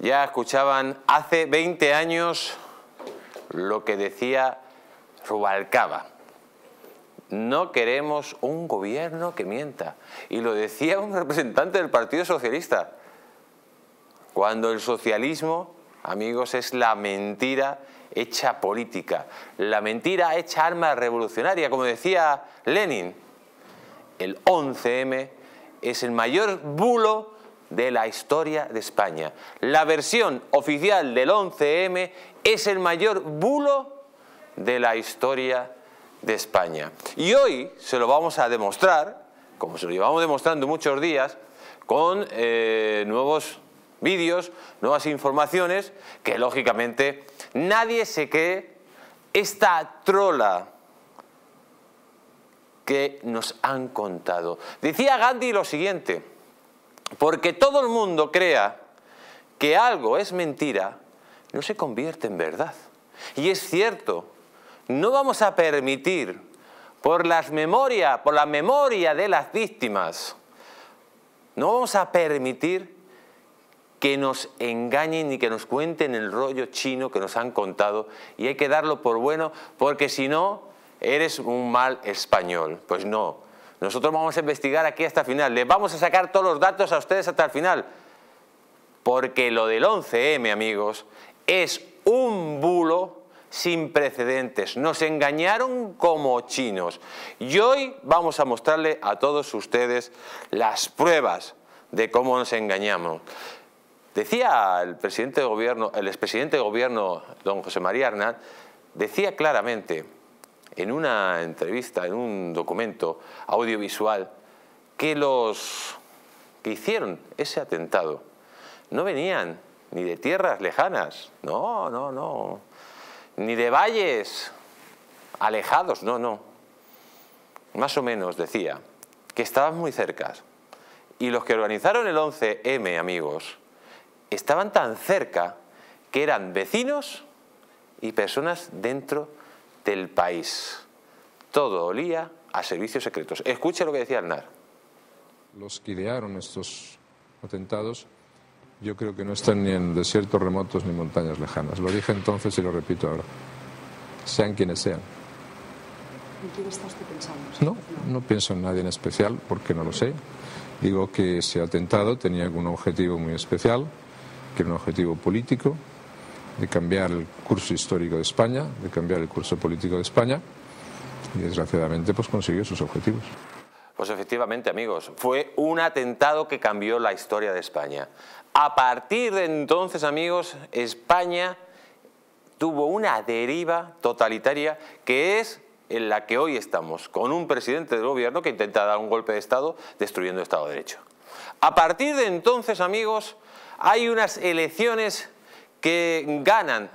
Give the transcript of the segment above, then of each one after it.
ya escuchaban hace 20 años lo que decía Rubalcaba. No queremos un gobierno que mienta. Y lo decía un representante del Partido Socialista. Cuando el socialismo, amigos, es la mentira hecha política, la mentira hecha arma revolucionaria, como decía Lenin. El 11M es el mayor bulo de la historia de España. La versión oficial del 11M es el mayor bulo de la historia de España. Y hoy se lo vamos a demostrar, como se lo llevamos demostrando muchos días, con eh, nuevos vídeos, nuevas informaciones, que lógicamente nadie se cree esta trola que nos han contado. Decía Gandhi lo siguiente, porque todo el mundo crea que algo es mentira, no se convierte en verdad. Y es cierto, no vamos a permitir por las memoria, por la memoria de las víctimas, no vamos a permitir que nos engañen y que nos cuenten el rollo chino que nos han contado y hay que darlo por bueno porque si no eres un mal español. Pues no, nosotros vamos a investigar aquí hasta el final. Le vamos a sacar todos los datos a ustedes hasta el final. Porque lo del 11M, amigos, es un bulo sin precedentes. Nos engañaron como chinos. Y hoy vamos a mostrarle a todos ustedes las pruebas de cómo nos engañamos. Decía el presidente de gobierno, el expresidente de gobierno, don José María Arnaz, decía claramente en una entrevista, en un documento audiovisual, que los que hicieron ese atentado no venían ni de tierras lejanas, no, no, no, ni de valles alejados, no, no. Más o menos decía que estaban muy cerca. Y los que organizaron el 11M, amigos, estaban tan cerca que eran vecinos y personas dentro de del país. Todo olía a servicios secretos. Escuche lo que decía Aznar. Los que idearon estos atentados yo creo que no están ni en desiertos remotos ni montañas lejanas. Lo dije entonces y lo repito ahora. Sean quienes sean. ¿En quién está usted pensando? No, no pienso en nadie en especial porque no lo sé. Digo que ese atentado tenía un objetivo muy especial, que era un objetivo político, de cambiar el curso histórico de España, de cambiar el curso político de España y desgraciadamente pues consiguió sus objetivos. Pues efectivamente, amigos, fue un atentado que cambió la historia de España. A partir de entonces, amigos, España tuvo una deriva totalitaria que es en la que hoy estamos, con un presidente del gobierno que intenta dar un golpe de Estado destruyendo el Estado de Derecho. A partir de entonces, amigos, hay unas elecciones que ganan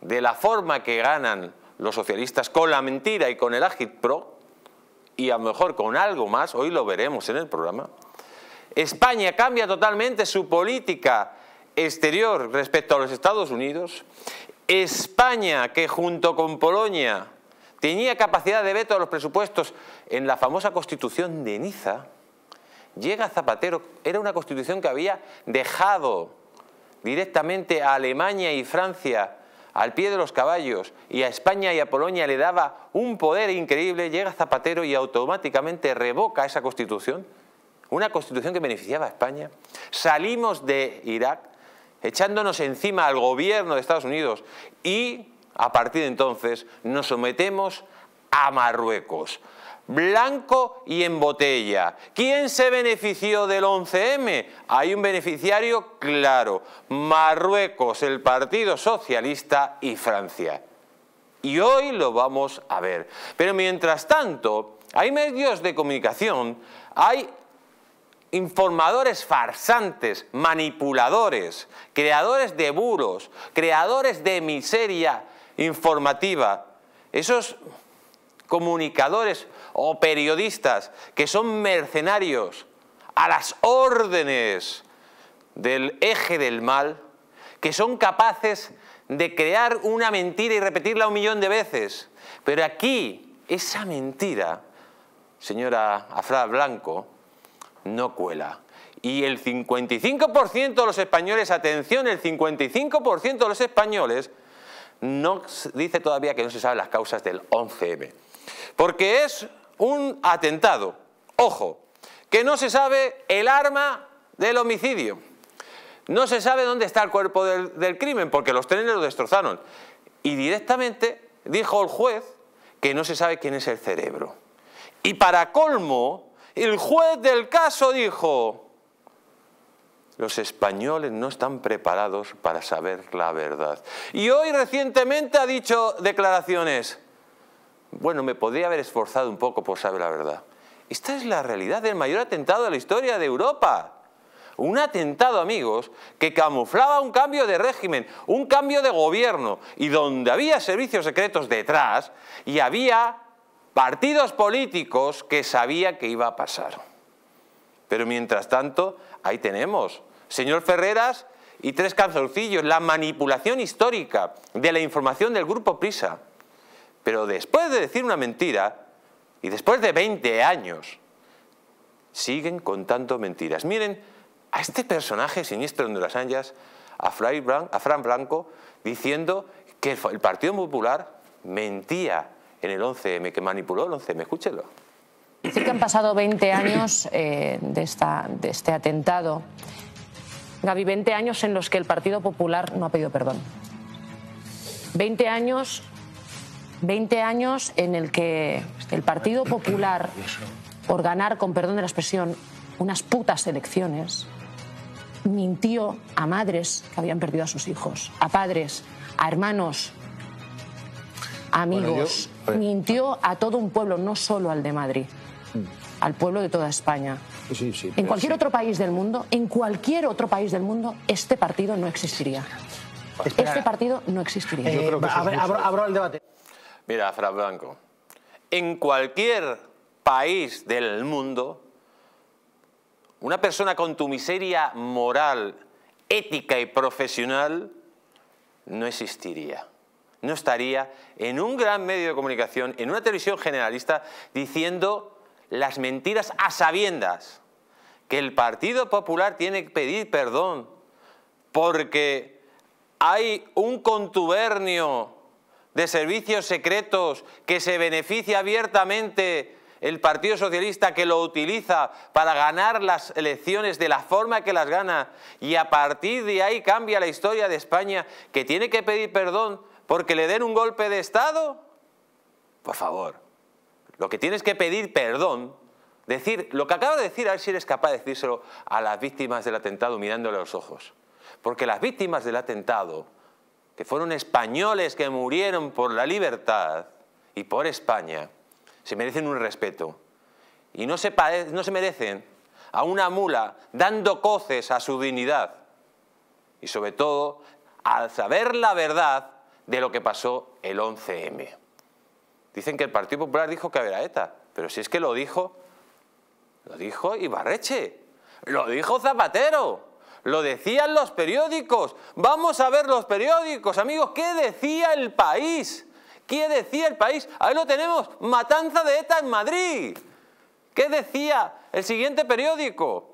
de la forma que ganan los socialistas con la mentira y con el agitpro, y a lo mejor con algo más, hoy lo veremos en el programa, España cambia totalmente su política exterior respecto a los Estados Unidos. España, que junto con Polonia tenía capacidad de veto a los presupuestos en la famosa constitución de Niza, llega Zapatero, era una constitución que había dejado directamente a Alemania y Francia al pie de los caballos y a España y a Polonia le daba un poder increíble, llega Zapatero y automáticamente revoca esa constitución, una constitución que beneficiaba a España. Salimos de Irak echándonos encima al gobierno de Estados Unidos y a partir de entonces nos sometemos a Marruecos blanco y en botella. ¿Quién se benefició del 11M? Hay un beneficiario claro, Marruecos, el Partido Socialista y Francia. Y hoy lo vamos a ver. Pero mientras tanto, hay medios de comunicación, hay informadores farsantes, manipuladores, creadores de buros, creadores de miseria informativa. Esos comunicadores o periodistas que son mercenarios a las órdenes del eje del mal, que son capaces de crear una mentira y repetirla un millón de veces. Pero aquí, esa mentira, señora Afra Blanco, no cuela. Y el 55% de los españoles, atención, el 55% de los españoles no dice todavía que no se saben las causas del 11M porque es un atentado. Ojo, que no se sabe el arma del homicidio. No se sabe dónde está el cuerpo del, crimen, porque los trenes lo destrozaron. Y directamente dijo el juez que no se sabe quién es el cerebro. Y para colmo, el juez del caso dijo, los españoles no están preparados para saber la verdad. Y hoy recientemente ha dicho declaraciones, bueno, me podría haber esforzado un poco por pues, saber la verdad. Esta es la realidad del mayor atentado de la historia de Europa. Un atentado, amigos, que camuflaba un cambio de régimen, un cambio de gobierno, y donde había servicios secretos detrás y había partidos políticos que sabía que iba a pasar. Pero mientras tanto, ahí tenemos, señor Ferreras y tres calzoncillos, la manipulación histórica de la información del Grupo Prisa. Pero después de decir una mentira, y después de 20 años, siguen contando mentiras. Miren a este personaje siniestro de las Anjas, a, a Fran Blanco, diciendo que el Partido Popular mentía en el 11M, que manipuló el 11M. Escúchelo. Decir que han pasado 20 años eh, de, de este atentado. Gaby, 20 años en los que el Partido Popular no ha pedido perdón. 20 años 20 años en el que el Partido Popular, por ganar, con perdón de la expresión, unas putas elecciones, mintió a madres que habían perdido a sus hijos, a padres, a hermanos, a amigos. mintió a todo un pueblo, no solo al de Madrid, mm. al pueblo de toda España. en cualquier otro país del mundo, en cualquier otro país del mundo, este partido no existiría. Este partido no existiría. Eh, abro el debate. Mira, Fra Blanco, en cualquier país del mundo, una persona con tu miseria moral, ética y profesional no existiría. No estaría en un gran medio de comunicación, en una televisión generalista, diciendo las mentiras a sabiendas, que el Partido Popular tiene que pedir perdón porque hay un contubernio de servicios secretos que se beneficia abiertamente el Partido Socialista que lo utiliza para ganar las elecciones de la forma que las gana y a partir de ahí cambia la historia de España que tiene que pedir perdón porque le den un golpe de Estado? Por favor, lo que tienes que pedir perdón, decir lo que acabo de decir, a ver si eres capaz de decírselo a las víctimas del atentado mirándole a los ojos. Porque las víctimas del atentado que fueron españoles que murieron por la libertad y por España, se merecen un respeto. Y no se, no se merecen a una mula dando coces a su dignidad. Y sobre todo, al saber la verdad de lo que pasó el 11M. Dicen que el Partido Popular dijo que había ETA, pero si es que lo dijo, lo dijo Ibarreche, lo dijo Zapatero, lo decían los periódicos. Vamos a ver los periódicos, amigos. ¿Qué decía el país? ¿Qué decía el país? Ahí lo tenemos, matanza de ETA en Madrid. ¿Qué decía el siguiente periódico?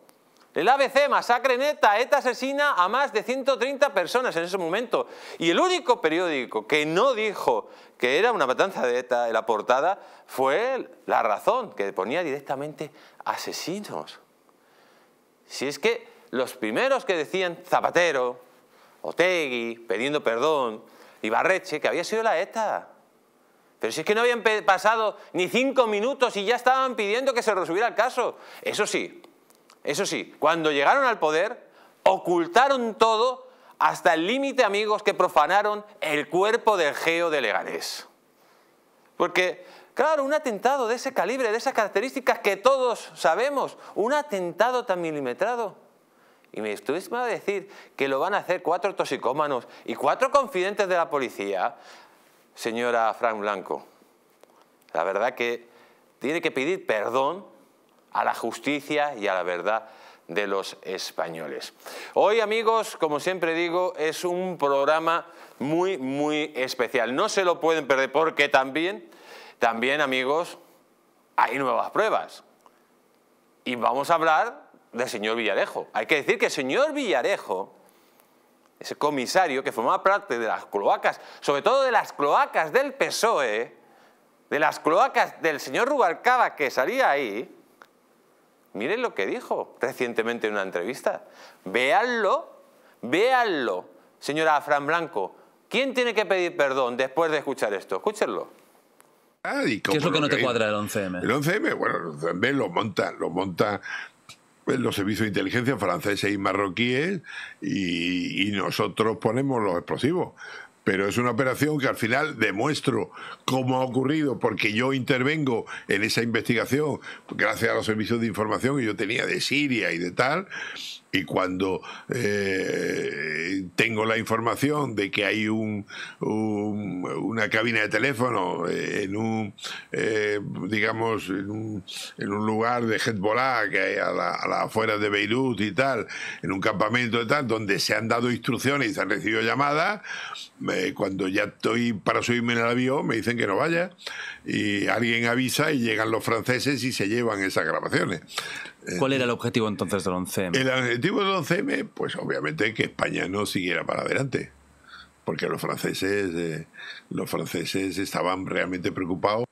El ABC, masacre en ETA, ETA asesina a más de 130 personas en ese momento. Y el único periódico que no dijo que era una matanza de ETA en la portada fue La Razón, que ponía directamente asesinos. Si es que los primeros que decían Zapatero, Otegui, pidiendo perdón, Ibarreche, que había sido la ETA. Pero si es que no habían pasado ni cinco minutos y ya estaban pidiendo que se resolviera el caso. Eso sí, eso sí, cuando llegaron al poder, ocultaron todo hasta el límite, amigos, que profanaron el cuerpo del geo de Leganés. Porque, claro, un atentado de ese calibre, de esas características que todos sabemos, un atentado tan milimetrado, y me estuviste a decir que lo van a hacer cuatro toxicómanos y cuatro confidentes de la policía. Señora Frank Blanco, la verdad que tiene que pedir perdón a la justicia y a la verdad de los españoles. Hoy, amigos, como siempre digo, es un programa muy, muy especial. No se lo pueden perder porque también, también, amigos, hay nuevas pruebas. Y vamos a hablar del señor Villarejo. Hay que decir que el señor Villarejo, ese comisario que formaba parte de las cloacas, sobre todo de las cloacas del PSOE, de las cloacas del señor Rubalcaba que salía ahí, miren lo que dijo recientemente en una entrevista. Véanlo, véanlo, señora Fran Blanco. ¿Quién tiene que pedir perdón después de escuchar esto? Escúchenlo. Ah, ¿Qué es lo que no te cuadra el 11M? El 11M, bueno, el 11M lo monta, lo monta los servicios de inteligencia franceses y marroquíes y, y nosotros ponemos los explosivos pero es una operación que al final demuestro cómo ha ocurrido, porque yo intervengo en esa investigación, gracias a los servicios de información que yo tenía de Siria y de tal, y cuando eh, tengo la información de que hay un, una cabina de teléfono en un, eh, digamos, en un, lugar de Hezbollah, que hay a la afueras de Beirut y tal, en un campamento tal, donde se han dado instrucciones y se han recibido llamadas, me eh, cuando ya estoy para subirme en el avión, me dicen que no vaya y alguien avisa y llegan los franceses y se llevan esas grabaciones. ¿Cuál era el eh, objetivo entonces del 11M? El objetivo del 11M, pues obviamente que España no siguiera para adelante, porque los franceses, eh, los franceses estaban realmente preocupados.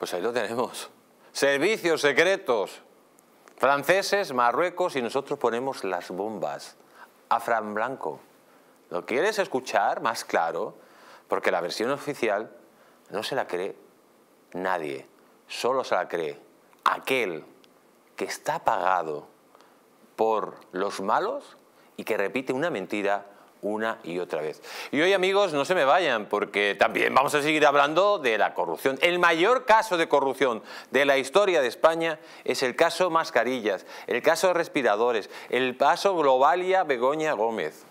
Pues ahí lo tenemos. Servicios secretos. Franceses, Marruecos y nosotros ponemos las bombas. A Fran Blanco. ¿Lo quieres escuchar más claro? Porque la versión oficial no se la cree nadie, solo se la cree aquel que está pagado por los malos y que repite una mentira una y otra vez. Y hoy amigos, no se me vayan, porque también vamos a seguir hablando de la corrupción. El mayor caso de corrupción de la historia de España es el caso mascarillas, el caso respiradores, el caso Globalia Begoña Gómez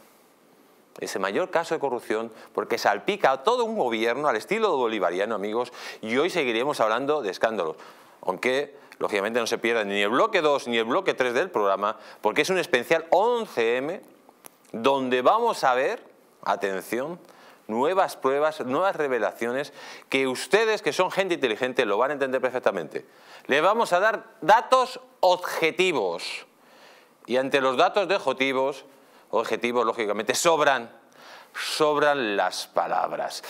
ese mayor caso de corrupción porque salpica a todo un gobierno al estilo bolivariano, amigos, y hoy seguiremos hablando de escándalos. Aunque, lógicamente, no se pierdan ni el bloque 2 ni el bloque 3 del programa, porque es un especial 11M donde vamos a ver, atención, nuevas pruebas, nuevas revelaciones que ustedes, que son gente inteligente, lo van a entender perfectamente. Le vamos a dar datos objetivos. Y ante los datos objetivos, objetivos, lógicamente, sobran, sobran las palabras.